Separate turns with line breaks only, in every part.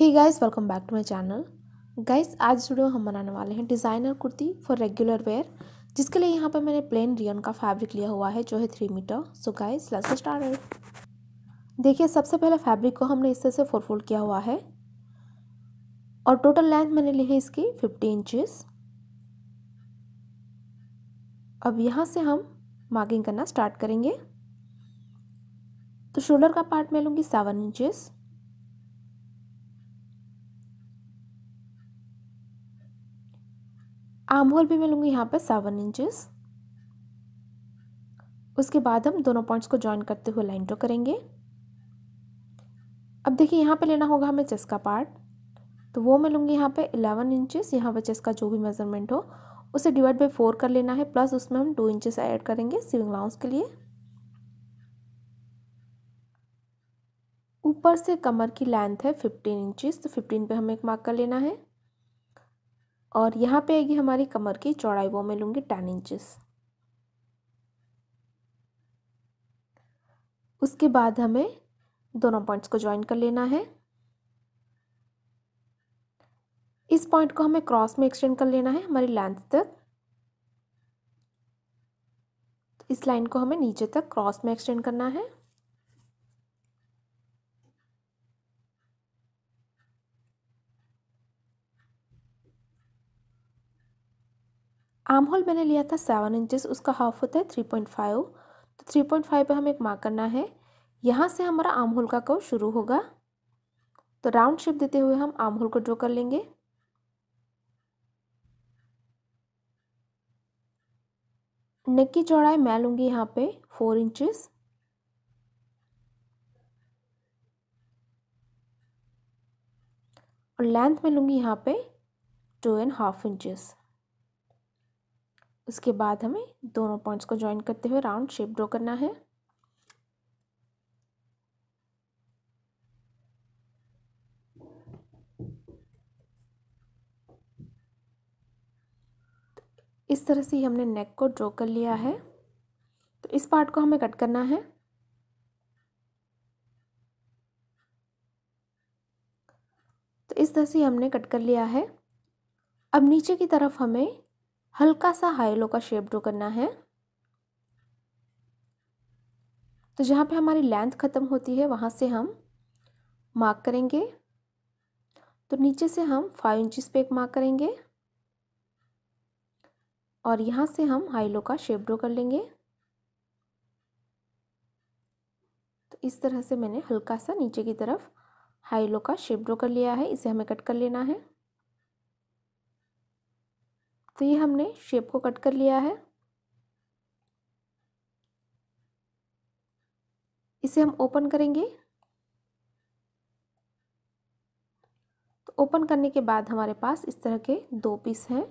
he guys welcome back to my channel guys आज video हम बनाने वाले हैं designer kurti for regular wear जिसके लिए यहाँ पर मैंने प्लेन रियन का फैब्रिक लिया हुआ है जो है three metre so guys let's start देखिए सबसे पहले फैब्रिक को हमने इस तरह से फोर फोल्ड किया हुआ है और टोटल लेंथ मैंने ली है इसकी फिफ्टी इंचज़ अब यहाँ से हम मार्किंग करना स्टार्ट करेंगे तो शोल्डर का पार्ट मैं लूँगी सेवन इंचज़ आर्म होल भी मैं लूँगी यहाँ पर सेवन इंचज़ उसके बाद हम दोनों पॉइंट्स को जॉइन करते हुए लाइन ड्रॉ करेंगे अब देखिए यहाँ पे लेना होगा हमें चेस्ट का पार्ट तो वो मैं लूँगी यहाँ पे इलेवन इंचेस यहाँ पर चेस्ट का जो भी मेज़रमेंट हो उसे डिवाइड बाई फोर कर लेना है प्लस उसमें हम टू इंचेस ऐड करेंगे सिविंग लाउंस के लिए ऊपर से कमर की लेंथ है फिफ्टीन इंचेस तो फिफ्टीन पे हमें एक मार्क कर लेना है और यहाँ पे आएगी हमारी कमर की चौड़ाई वो मैं लूँगी टेन इंचेस उसके बाद हमें दोनों पॉइंट्स को ज्वाइन कर लेना है इस पॉइंट को हमें क्रॉस में एक्सटेंड कर लेना है हमारी लेंथ तक तो इस लाइन को हमें नीचे तक क्रॉस में एक्सटेंड करना है आर्म होल मैंने लिया था सेवन इंचेस उसका हाफ होता है थ्री पॉइंट फाइव तो थ्री पॉइंट फाइव पर हमें एक मार्क करना है यहाँ से हमारा आर्म होल का कर्व शुरू होगा तो राउंड शेप देते हुए हम आर्म होल को ड्रॉ कर लेंगे नेक की चौड़ाई मैं लूँगी यहाँ पे फोर इंचेस और लेंथ में लूँगी यहाँ पे टू एंड हाफ इंचेस इसके बाद हमें दोनों पॉइंट्स को ज्वाइन करते हुए राउंड शेप ड्रॉ करना है इस तरह से हमने नेक को ड्रॉ कर लिया है तो इस पार्ट को हमें कट करना है तो इस तरह से हमने कट कर लिया है अब नीचे की तरफ हमें हल्का सा हाई लो का शेप ड्रो करना है तो जहाँ पे हमारी लेंथ ख़त्म होती है वहाँ से हम मार्क करेंगे तो नीचे से हम फाइव इंचज़ पे एक मार्क करेंगे और यहाँ से हम हाई लो का शेप ड्रो कर लेंगे तो इस तरह से मैंने हल्का सा नीचे की तरफ हाई लो का शेप ड्रो कर लिया है इसे हमें कट कर लेना है तो ये हमने शेप को कट कर लिया है इसे हम ओपन करेंगे तो ओपन करने के बाद हमारे पास इस तरह के दो पीस हैं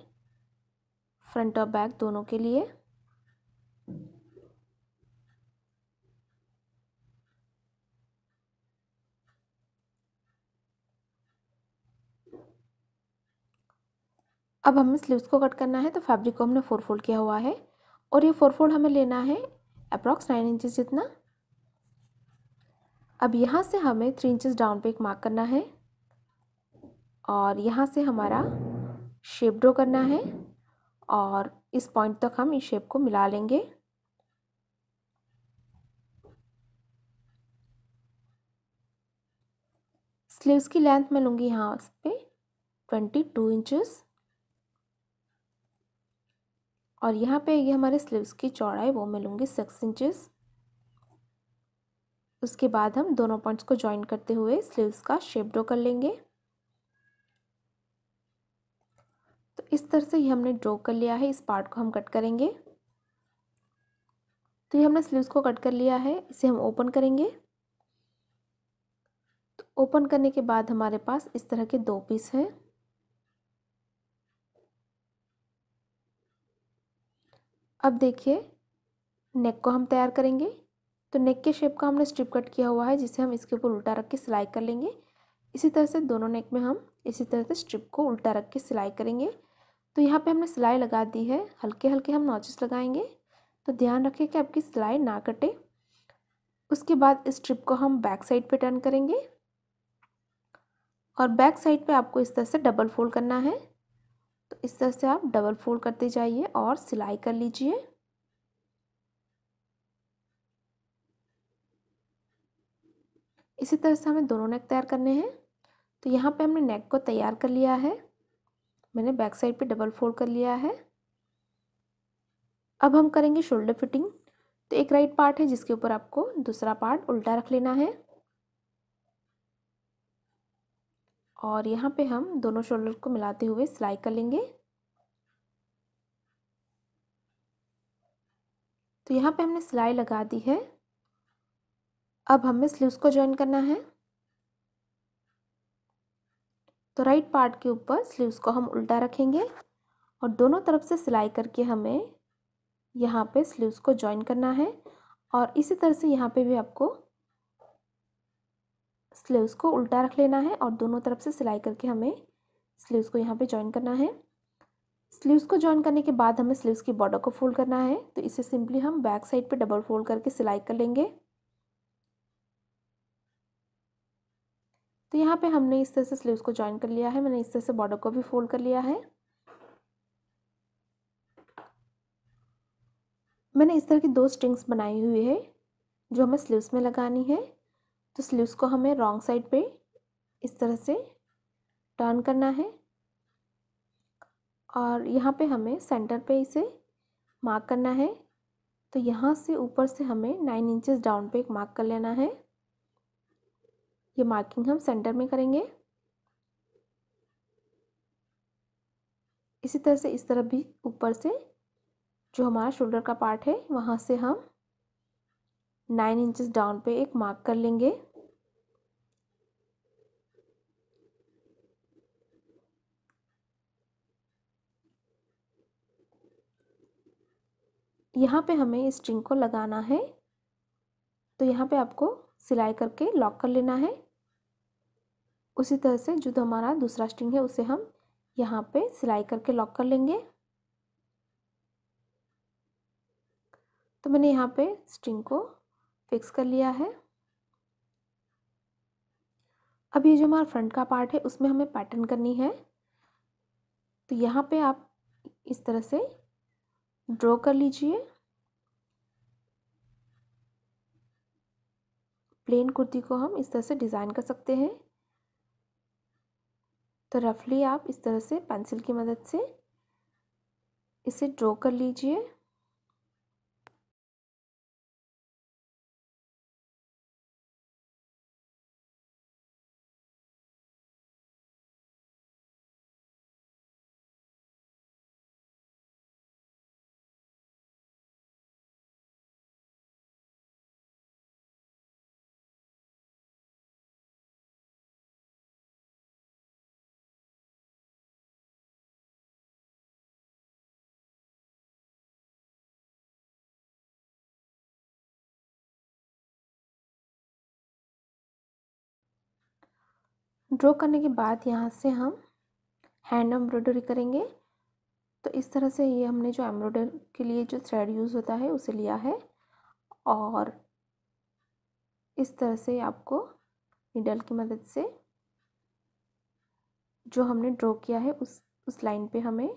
फ्रंट और बैक दोनों के लिए अब हमें स्लीव्स को कट करना है तो फैब्रिक को हमने फोर फोल्ड किया हुआ है और ये फोर फोल्ड हमें लेना है अप्रॉक्स नाइन इंचज़ जितना अब यहाँ से हमें थ्री इंचज़ डाउन पे एक मार्क करना है और यहाँ से हमारा शेप ड्रो करना है और इस पॉइंट तक हम इस शेप को मिला लेंगे स्लीव्स की लेंथ मैं लूँगी यहाँ पे ट्वेंटी टू इंचज़ और यहाँ पे ये हमारे स्लीव्स की चौड़ाई वो मैं लूँगी सिक्स इंचेस उसके बाद हम दोनों पॉइंट्स को ज्वाइन करते हुए स्लीव्स का शेप ड्रॉ कर लेंगे तो इस तरह से ये हमने ड्रॉ कर लिया है इस पार्ट को हम कट करेंगे तो ये हमने स्लीव्स को कट कर लिया है इसे हम ओपन करेंगे तो ओपन करने के बाद हमारे पास इस तरह के दो पीस हैं अब देखिए नेक को हम तैयार करेंगे तो नेक के शेप का हमने स्ट्रिप कट किया हुआ है जिसे हम इसके ऊपर उल्टा रख के सिलाई कर लेंगे इसी तरह से दोनों नेक में हम इसी तरह से स्ट्रिप को उल्टा रख के सिलाई करेंगे तो यहाँ पे हमने सिलाई लगा दी है हल्के हल्के हम नॉचेस लगाएंगे तो ध्यान रखें कि आपकी सिलाई ना कटे उसके बाद इस स्ट्रिप को हम बैक साइड पे टर्न करेंगे और बैक साइड पे आपको इस तरह से डबल फोल्ड करना है तो इस तरह से आप डबल फोल्ड करते जाइए और सिलाई कर लीजिए इसी तरह से हमें दोनों नेक तैयार करने हैं तो यहाँ पे हमने नेक को तैयार कर लिया है मैंने बैक साइड पे डबल फोल्ड कर लिया है अब हम करेंगे शोल्डर फिटिंग तो एक राइट पार्ट है जिसके ऊपर आपको दूसरा पार्ट उल्टा रख लेना है और यहाँ पे हम दोनों शोल्डर को मिलाते हुए सिलाई कर लेंगे तो यहाँ पे हमने सिलाई लगा दी है अब हमें स्लीव्स को ज्वाइन करना है तो राइट पार्ट के ऊपर स्लीव्स को हम उल्टा रखेंगे और दोनों तरफ से सिलाई करके हमें यहाँ पे स्लीव्स को ज्वाइन करना है और इसी तरह से यहाँ पे भी आपको स्लीव्स को उल्टा रख लेना है और दोनों तरफ से सिलाई करके हमें स्लीव्स को यहाँ पे ज्वाइन करना है स्लीव्स को ज्वाइन करने के बाद हमें स्लीव्स की बॉर्डर को फोल्ड करना है तो इसे सिंपली हम बैक साइड पे डबल फोल्ड करके सिलाई कर लेंगे तो यहाँ पे हमने इस तरह से स्लीव्स को ज्वाइन कर लिया है मैंने इस तरह से बॉर्डर को भी फोल्ड कर लिया है मैंने इस तरह की दो स्ट्रिंग्स बनाई हुई है जो हमें स्लीव्स में लगानी है तो स्लीव्स को हमें रॉन्ग साइड पे इस तरह से टर्न करना है और यहाँ पे हमें सेंटर पे इसे मार्क करना है तो यहाँ से ऊपर से हमें नाइन इंचेस डाउन पे एक मार्क कर लेना है ये मार्किंग हम सेंटर में करेंगे इसी तरह से इस तरफ भी ऊपर से जो हमारा शोल्डर का पार्ट है वहाँ से हम नाइन इंचेस डाउन पे एक मार्क कर लेंगे यहाँ पे हमें इस स्ट्रिंग को लगाना है तो यहाँ पे आपको सिलाई करके लॉक कर लेना है उसी तरह से जो हमारा दूसरा स्ट्रिंग है उसे हम यहाँ पे सिलाई करके लॉक कर लेंगे तो मैंने यहाँ पे स्ट्रिंग को फिक्स कर लिया है अब ये जो हमारा फ्रंट का पार्ट है उसमें हमें पैटर्न करनी है तो यहाँ पे आप इस तरह से ड्रॉ कर लीजिए प्लेन कुर्ती को हम इस तरह से डिज़ाइन कर सकते हैं तो रफली आप इस तरह से पेंसिल की मदद से इसे ड्रॉ कर लीजिए ड्रॉ करने के बाद यहाँ से हम हैंड एम्ब्रॉयडरी करेंगे तो इस तरह से ये हमने जो एम्ब्रॉयडर के लिए जो थ्रेड यूज़ होता है उसे लिया है और इस तरह से आपको निडल की मदद से जो हमने ड्रॉ किया है उस उस लाइन पे हमें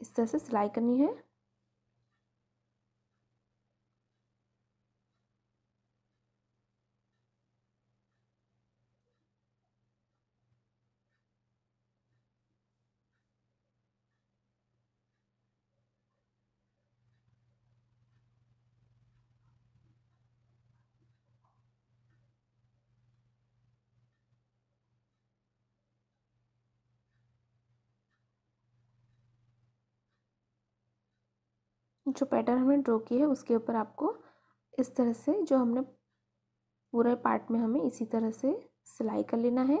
इस तरह से सिलाई करनी है जो पैटर्न हमने ड्रॉ की है उसके ऊपर आपको इस तरह से जो हमने पूरे पार्ट में हमें इसी तरह से सिलाई कर लेना है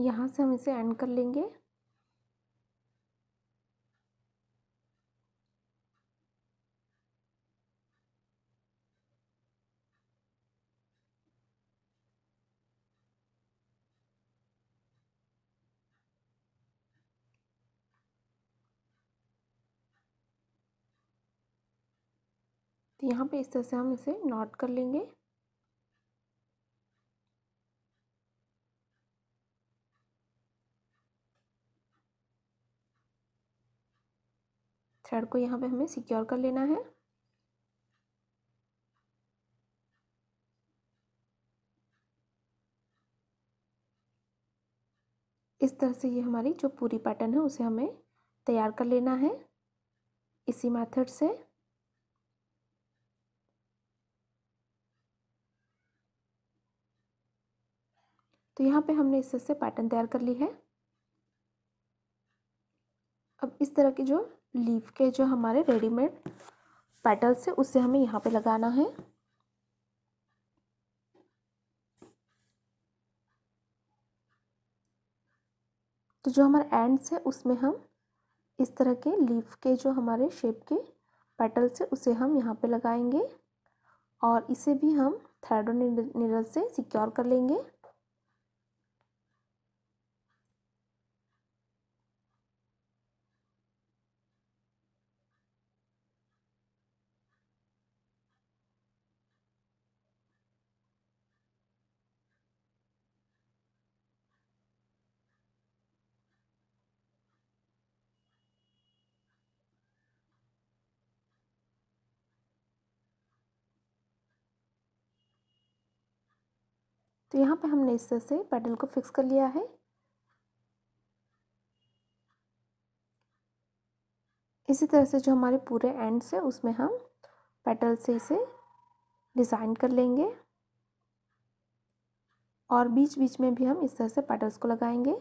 यहाँ से हम इसे एंड कर लेंगे तो यहाँ पे इस तरह से हम इसे नॉट कर लेंगे थ्रेड को यहाँ पे हमें सिक्योर कर लेना है इस तरह से ये हमारी जो पूरी पैटर्न है उसे हमें तैयार कर लेना है इसी मेथड से तो यहाँ पे हमने इस तरह से पैटर्न तैयार कर ली है अब इस तरह की जो लीफ के जो हमारे रेडीमेड पेटल्स है उसे हमें यहाँ पे लगाना है तो जो हमारे एंड्स है उसमें हम इस तरह के लीफ के जो हमारे शेप के पेटल्स है उसे हम यहाँ पे लगाएंगे और इसे भी हम थ्रेडो निरल से सिक्योर कर लेंगे तो यहाँ पे हमने इस तरह से पैटर्न को फिक्स कर लिया है इसी तरह से जो हमारे पूरे एंड्स है उसमें हम पेटल से इसे डिज़ाइन कर लेंगे और बीच बीच में भी हम इस तरह से पेटल्स को लगाएंगे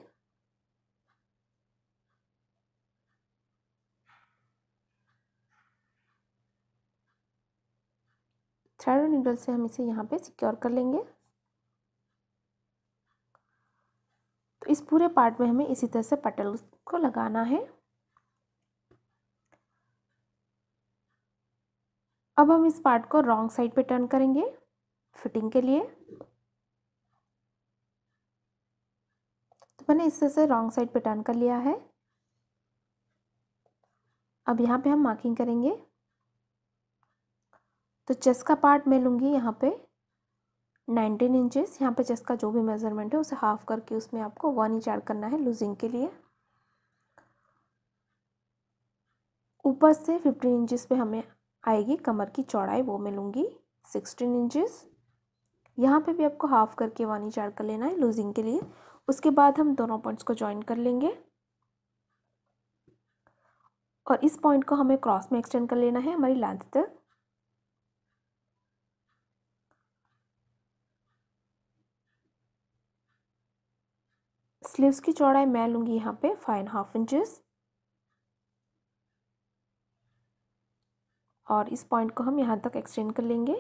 थ्रेड और निडल से हम इसे यहाँ पे सिक्योर कर लेंगे इस पूरे पार्ट में हमें इसी तरह से पटल को लगाना है अब हम इस पार्ट को रॉन्ग साइड पे टर्न करेंगे फिटिंग के लिए तो मैंने इस तरह से रॉन्ग साइड पे टर्न कर लिया है अब यहाँ पे हम मार्किंग करेंगे तो चेस्ट का पार्ट मैं लूँगी यहाँ पे नाइनटीन इंचेस यहाँ पे चेस्ट का जो भी मेज़रमेंट है उसे हाफ करके उसमें आपको वन इंच ऐड करना है लूजिंग के लिए ऊपर से फिफ्टीन इंचेस पे हमें आएगी कमर की चौड़ाई वो मैं लूँगी सिक्सटीन इंचेस यहाँ पे भी आपको हाफ करके वन इंच ऐड कर लेना है लूजिंग के लिए उसके बाद हम दोनों पॉइंट्स को ज्वाइन कर लेंगे और इस पॉइंट को हमें क्रॉस में एक्सटेंड कर लेना है हमारी लेंथ तक स्लीव्स की चौड़ाई मैं लूँगी यहाँ पे फाइव एंड हाफ इंचज़ और इस पॉइंट को हम यहाँ तक एक्सटेंड कर लेंगे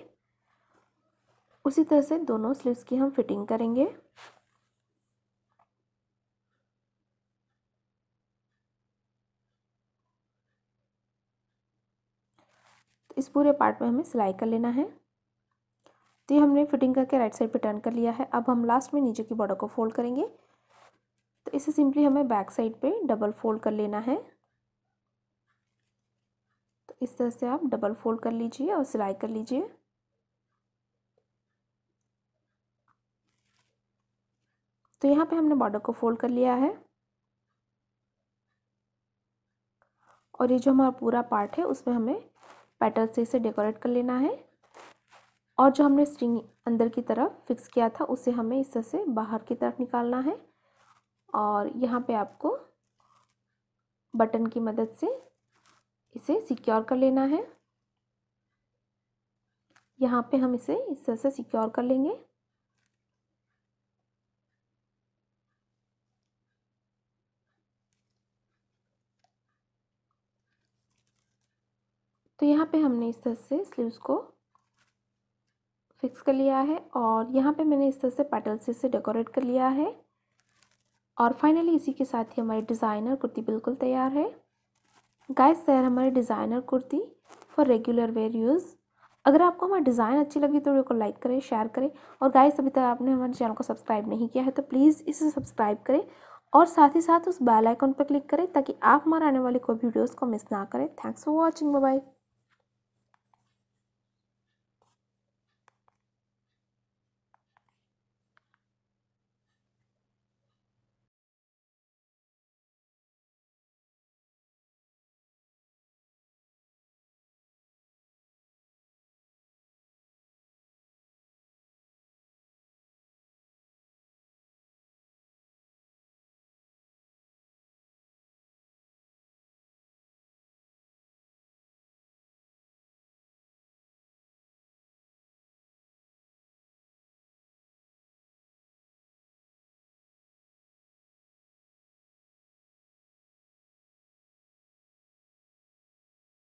उसी तरह से दोनों स्लीव्स की हम फिटिंग करेंगे तो इस पूरे पार्ट में हमें सिलाई कर लेना है तो ये हमने फिटिंग करके राइट साइड पे टर्न कर लिया है अब हम लास्ट में नीचे की बॉर्डर को फोल्ड करेंगे तो इसे सिंपली हमें बैक साइड पे डबल फोल्ड कर लेना है तो इस तरह से आप डबल फोल्ड कर लीजिए और सिलाई कर लीजिए तो यहाँ पे हमने बॉर्डर को फोल्ड कर लिया है और ये जो हमारा पूरा पार्ट है उसमें हमें पैटर्न से इसे डेकोरेट कर लेना है और जो हमने स्ट्रिंग अंदर की तरफ फिक्स किया था उसे हमें इस तरह से बाहर की तरफ निकालना है और यहाँ पे आपको बटन की मदद से इसे सिक्योर कर लेना है यहाँ पे हम इसे इस तरह से सिक्योर कर लेंगे तो यहाँ पे हमने इस तरह से स्लीव्स को फिक्स कर लिया है और यहाँ पे मैंने इस तरह से पैटल से इसे डेकोरेट कर लिया है और फाइनली इसी के साथ ही हमारी डिज़ाइनर कुर्ती बिल्कुल तैयार है गाइस तैयार हमारी designer kurti for regular wear use अगर आपको हमारी डिज़ाइन अच्छी लगी तो वीडियो को लाइक करें शेयर करें और गाइस अभी तक आपने हमारे चैनल को सब्सक्राइब नहीं किया है तो प्लीज़ इसे सब्सक्राइब करें और साथ ही साथ उस बेल आइकन पर क्लिक करें ताकि आप हमारे आने वाली कोई वीडियोज़ को मिस ना करें थैंक्स फॉर वॉचिंग बाय